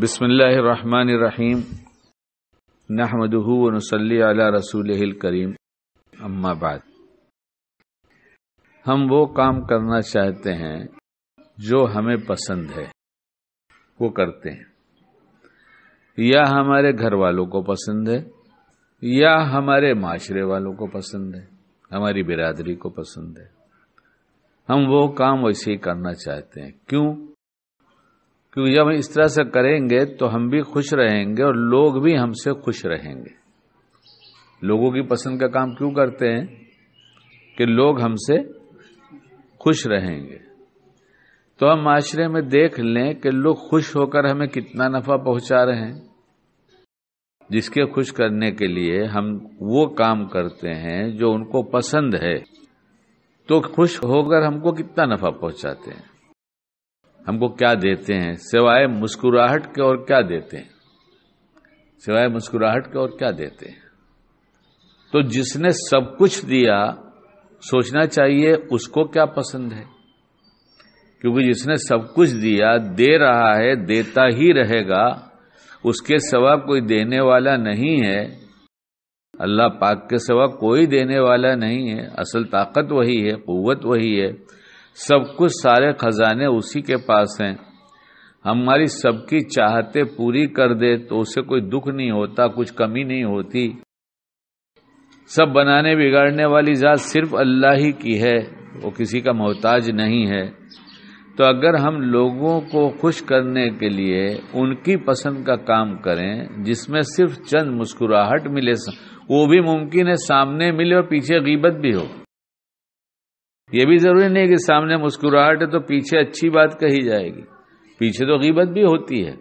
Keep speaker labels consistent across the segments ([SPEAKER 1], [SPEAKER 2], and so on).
[SPEAKER 1] बिसमीम नहमदूनसली रसूल करीम अम्माबाद हम वो काम करना चाहते हैं जो हमें पसंद है वो करते हैं या हमारे घर वालों को पसंद है या हमारे माशरे वालों को पसंद है हमारी बिरादरी को पसंद है हम वो काम वैसे ही करना चाहते हैं क्यों क्योंकि जब हम इस तरह से करेंगे तो हम भी खुश रहेंगे और लोग भी हमसे खुश रहेंगे लोगों की पसंद का काम क्यों करते हैं कि लोग हमसे खुश रहेंगे तो हम माशरे में देख लें कि लोग खुश होकर हमें कितना नफा पहुंचा रहे हैं जिसके खुश करने के लिए हम वो काम करते हैं जो उनको पसंद है तो खुश होकर हमको कितना नफा पहुंचाते हैं हमको क्या देते हैं सिवाय मुस्कुराहट के और क्या देते हैं सिवाय मुस्कुराहट के और क्या देते हैं तो जिसने सब कुछ दिया सोचना चाहिए उसको क्या पसंद है क्योंकि जिसने सब कुछ दिया दे रहा है देता ही रहेगा उसके सवा कोई देने वाला नहीं है अल्लाह पाक के सवा कोई देने वाला नहीं है असल ताकत वही है कुत वही है सब कुछ सारे खजाने उसी के पास हैं हमारी सबकी चाहते पूरी कर दे तो उसे कोई दुख नहीं होता कुछ कमी नहीं होती सब बनाने बिगाड़ने वाली जात सिर्फ अल्लाह ही की है वो किसी का मोहताज नहीं है तो अगर हम लोगों को खुश करने के लिए उनकी पसंद का काम करें जिसमें सिर्फ चंद मुस्कुराहट मिले वो भी मुमकिन है सामने मिले और पीछे गीबत भी हो ये भी जरूरी नहीं कि सामने मुस्कुराहट है तो पीछे अच्छी बात कही जाएगी पीछे तो गीबत भी होती है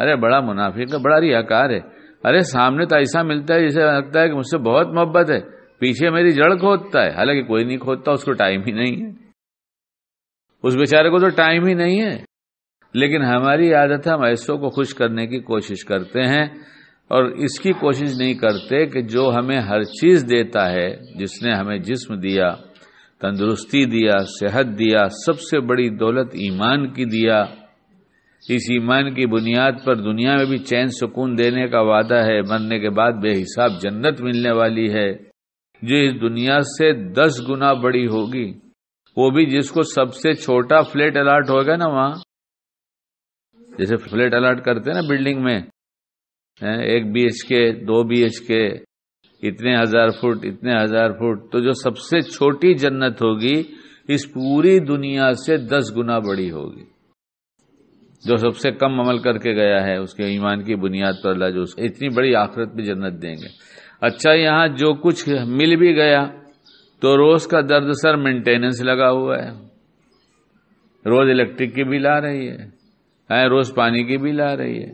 [SPEAKER 1] अरे बड़ा मुनाफिक है बड़ा रियाकार है अरे सामने तो ऐसा मिलता है जिसे लगता है कि मुझसे बहुत मोहब्बत है पीछे मेरी जड़ खोदता है हालांकि कोई नहीं खोदता उसको टाइम ही नहीं है उस बेचारे को तो टाइम ही नहीं है लेकिन हमारी आदत है हम ऐसों को खुश करने की कोशिश करते हैं और इसकी कोशिश नहीं करते कि जो हमें हर चीज देता है जिसने हमें जिस्म दिया तंदुरुस्ती दिया सेहत दिया सबसे बड़ी दौलत ईमान की दिया इस ईमान की बुनियाद पर दुनिया में भी चैन सुकून देने का वादा है मरने के बाद बेहिसाब जन्नत मिलने वाली है जो इस दुनिया से दस गुना बड़ी होगी वो भी जिसको सबसे छोटा फ्लैट अलाट होगा ना वहां जैसे फ्लैट अलाट करते हैं ना बिल्डिंग में एक बीएचके दो बीएचके इतने हजार फुट इतने हजार फुट तो जो सबसे छोटी जन्नत होगी इस पूरी दुनिया से दस गुना बड़ी होगी जो सबसे कम अमल करके गया है उसके ईमान की बुनियाद पर अल्लाह जो इतनी बड़ी आखिरत में जन्नत देंगे अच्छा यहां जो कुछ मिल भी गया तो रोज का दर्द सर मेंटेनेंस लगा हुआ है रोज इलेक्ट्रिक की बिल आ रही है रोज पानी की बिल आ रही है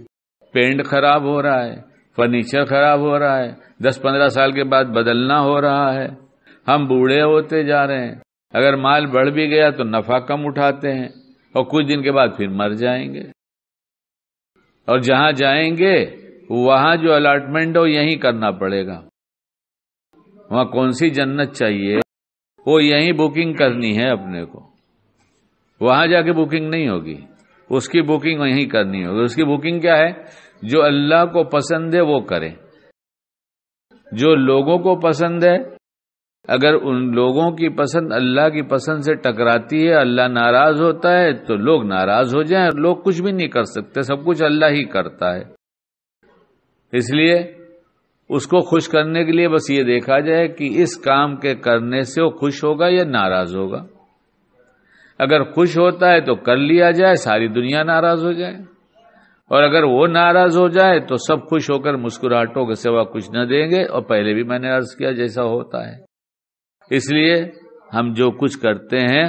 [SPEAKER 1] पेंट खराब हो रहा है फर्नीचर खराब हो रहा है दस पंद्रह साल के बाद बदलना हो रहा है हम बूढ़े होते जा रहे हैं अगर माल बढ़ भी गया तो नफा कम उठाते हैं और कुछ दिन के बाद फिर मर जाएंगे और जहां जाएंगे वहां जो अलाटमेंट हो यहीं करना पड़ेगा वहां कौन सी जन्नत चाहिए वो यहीं बुकिंग करनी है अपने को वहां जाके बुकिंग नहीं होगी उसकी बुकिंग वहीं करनी होगी तो उसकी बुकिंग क्या है जो अल्लाह को पसंद है वो करें जो लोगों को पसंद है अगर उन लोगों की पसंद अल्लाह की पसंद से टकराती है अल्लाह नाराज होता है तो लोग नाराज हो जाएं लोग कुछ भी नहीं कर सकते सब कुछ अल्लाह ही करता है इसलिए उसको खुश करने के लिए बस ये देखा जाए कि इस काम के करने से वो खुश होगा या नाराज होगा अगर खुश होता है तो कर लिया जाए सारी दुनिया नाराज हो जाए और अगर वो नाराज हो जाए तो सब खुश होकर मुस्कुराहटों के सिवा कुछ न देंगे और पहले भी मैंने अर्ज किया जैसा होता है इसलिए हम जो कुछ करते हैं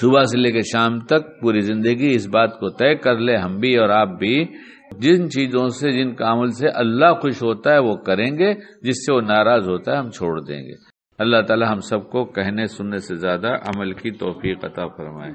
[SPEAKER 1] सुबह से लेकर शाम तक पूरी जिंदगी इस बात को तय कर ले हम भी और आप भी जिन चीजों से जिन कामल से अल्लाह खुश होता है वो करेंगे जिससे वो नाराज होता है हम छोड़ देंगे अल्लाह ताला हम सबको कहने सुनने से ज़्यादा अमल की तोफ़ी अता फरमाए